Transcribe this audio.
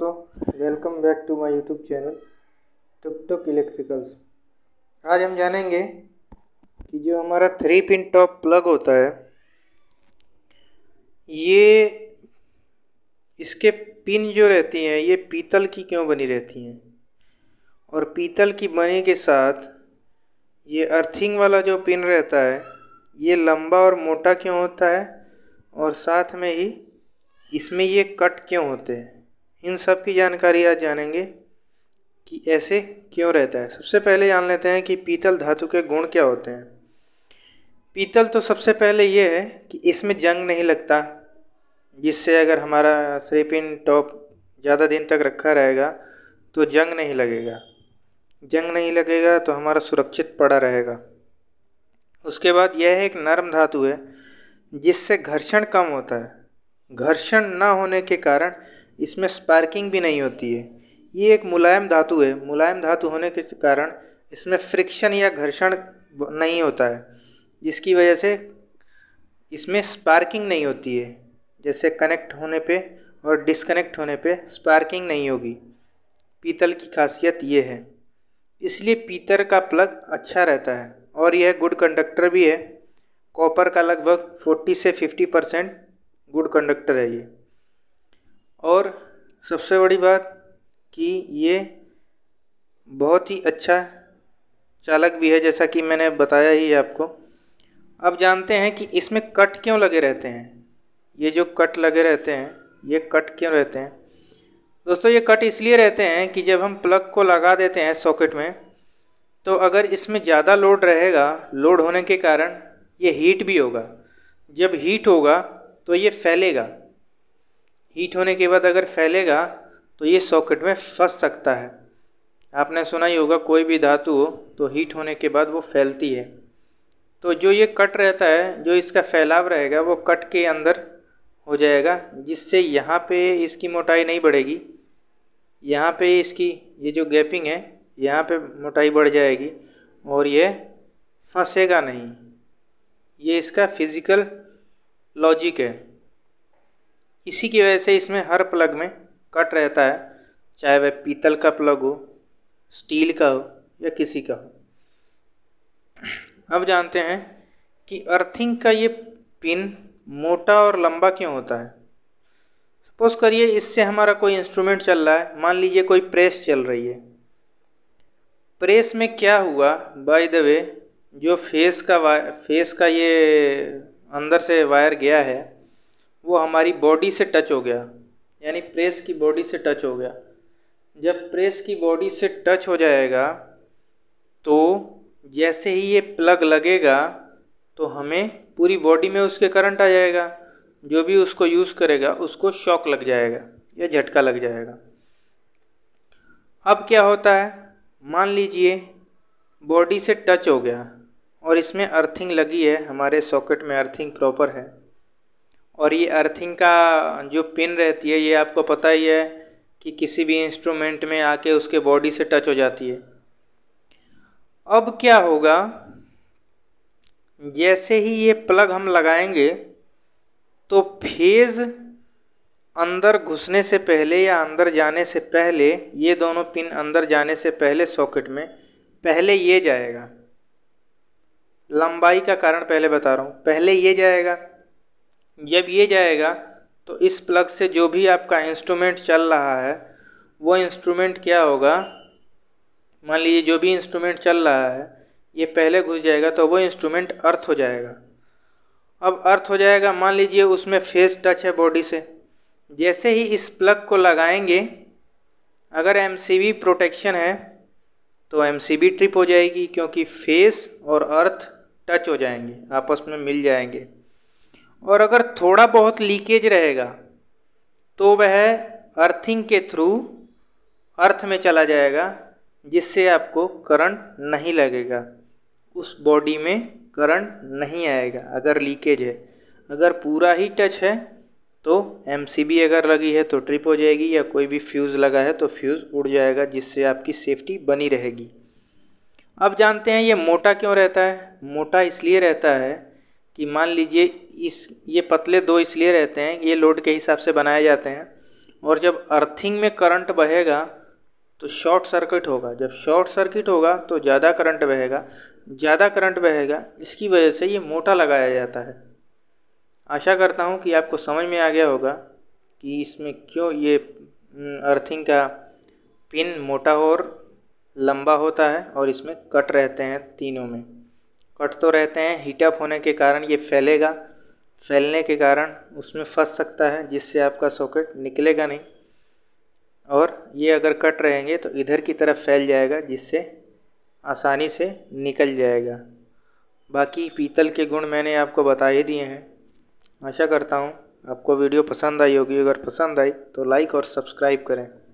दोस्तों welcome back to my YouTube channel tuk tuk electricals आज हम जानेंगे कि जो हमारा थ्री पिन टॉप प्लग होता है ये इसके पिन जो रहती हैं ये पीतल की क्यों बनी रहती हैं और पीतल की बने के साथ ये अर्थिंग वाला जो पिन रहता है ये लंबा और मोटा क्यों होता है और साथ में ही इसमें ये कट क्यों होते हैं इन सब की जानकारी आज जानेंगे कि ऐसे क्यों रहता है सबसे पहले जान लेते हैं कि पीतल धातु के गुण क्या होते हैं पीतल तो सबसे पहले ये है कि इसमें जंग नहीं लगता जिससे अगर हमारा स्लीपिन टॉप ज़्यादा दिन तक रखा रहेगा तो जंग नहीं लगेगा जंग नहीं लगेगा तो हमारा सुरक्षित पड़ा रहेगा उसके बाद यह एक नरम धातु है जिससे घर्षण कम होता है घर्षण ना होने के कारण इसमें स्पार्किंग भी नहीं होती है ये एक मुलायम धातु है मुलायम धातु होने के कारण इसमें फ्रिक्शन या घर्षण नहीं होता है जिसकी वजह से इसमें स्पार्किंग नहीं होती है जैसे कनेक्ट होने पे और डिसकनेक्ट होने पे स्पार्किंग नहीं होगी पीतल की खासियत ये है इसलिए पीतल का प्लग अच्छा रहता है और यह गुड कंडक्टर भी है कॉपर का लगभग 40 से 50 परसेंट गुड कंडक्टर है ये और सबसे बड़ी बात कि ये बहुत ही अच्छा चालक भी है जैसा कि मैंने बताया ही आपको अब जानते हैं कि इसमें कट क्यों लगे रहते हैं ये जो कट लगे रहते हैं ये कट क्यों रहते हैं दोस्तों ये कट इसलिए रहते हैं कि जब हम प्लग को लगा देते हैं सॉकेट में तो अगर इसमें ज़्यादा लोड रहेगा लोड होने के कारण ये हीट भी होगा जब हीट होगा तो ये फैलेगा हीट होने के बाद अगर फैलेगा तो ये सॉकेट में फंस सकता है आपने सुना ही होगा कोई भी धातु हो तो हीट होने के बाद वो फैलती है तो जो ये कट रहता है जो इसका फैलाव रहेगा वो कट के अंदर हो जाएगा जिससे यहाँ पे इसकी मोटाई नहीं बढ़ेगी यहाँ पे इसकी ये जो गैपिंग है यहाँ पे मोटाई बढ़ जाएगी और ये फंसेगा नहीं ये इसका फिज़िकल लॉजिक है इसी की वजह से इसमें हर प्लग में कट रहता है चाहे वह पीतल का प्लग हो स्टील का हो या किसी का हो अब जानते हैं कि अर्थिंग का ये पिन मोटा और लंबा क्यों होता है सपोज करिए इससे हमारा कोई इंस्ट्रूमेंट चल रहा है मान लीजिए कोई प्रेस चल रही है प्रेस में क्या हुआ बाय द वे जो फेस का फेस का ये अंदर से वायर गया है वो हमारी बॉडी से टच हो गया यानी प्रेस की बॉडी से टच हो गया जब प्रेस की बॉडी से टच हो जाएगा तो जैसे ही ये प्लग लगेगा तो हमें पूरी बॉडी में उसके करंट आ जाएगा जो भी उसको यूज़ करेगा उसको शॉक लग जाएगा या झटका लग जाएगा अब क्या होता है मान लीजिए बॉडी से टच हो गया और इसमें अर्थिंग लगी है हमारे सॉकेट में अर्थिंग प्रॉपर है और ये अर्थिंग का जो पिन रहती है ये आपको पता ही है कि किसी भी इंस्ट्रूमेंट में आके उसके बॉडी से टच हो जाती है अब क्या होगा जैसे ही ये प्लग हम लगाएंगे तो फेज़ अंदर घुसने से पहले या अंदर जाने से पहले ये दोनों पिन अंदर जाने से पहले सॉकेट में पहले ये जाएगा लंबाई का कारण पहले बता रहा हूँ पहले ये जाएगा जब ये जाएगा तो इस प्लग से जो भी आपका इंस्ट्रूमेंट चल रहा है वो इंस्ट्रूमेंट क्या होगा मान लीजिए जो भी इंस्ट्रूमेंट चल रहा है ये पहले घुस जाएगा तो वो इंस्ट्रूमेंट अर्थ हो जाएगा अब अर्थ हो जाएगा मान लीजिए उसमें फेस टच है बॉडी से जैसे ही इस प्लग को लगाएंगे अगर एम प्रोटेक्शन है तो एम ट्रिप हो जाएगी क्योंकि फेस और अर्थ टच हो जाएंगे आपस में मिल जाएंगे और अगर थोड़ा बहुत लीकेज रहेगा तो वह अर्थिंग के थ्रू अर्थ में चला जाएगा जिससे आपको करंट नहीं लगेगा उस बॉडी में करंट नहीं आएगा अगर लीकेज है अगर पूरा ही टच है तो एम अगर लगी है तो ट्रिप हो जाएगी या कोई भी फ्यूज़ लगा है तो फ्यूज़ उड़ जाएगा जिससे आपकी सेफ्टी बनी रहेगी अब जानते हैं ये मोटा क्यों रहता है मोटा इसलिए रहता है कि मान लीजिए इस ये पतले दो इसलिए रहते हैं ये लोड के हिसाब से बनाए जाते हैं और जब अर्थिंग में करंट बहेगा तो शॉर्ट सर्किट होगा जब शॉर्ट सर्किट होगा तो ज़्यादा करंट बहेगा ज़्यादा करंट बहेगा इसकी वजह से ये मोटा लगाया जाता है आशा करता हूँ कि आपको समझ में आ गया होगा कि इसमें क्यों ये अर्थिंग हम्म, का पिन मोटा और लंबा होता है और इसमें कट रहते हैं तीनों में कट तो रहते हैं हीटअप होने के कारण ये फैलेगा फैलने के कारण उसमें फंस सकता है जिससे आपका सॉकेट निकलेगा नहीं और ये अगर कट रहेंगे तो इधर की तरफ फैल जाएगा जिससे आसानी से निकल जाएगा बाकी पीतल के गुण मैंने आपको बता ही दिए हैं आशा करता हूँ आपको वीडियो पसंद आई होगी अगर पसंद आई तो लाइक और सब्सक्राइब करें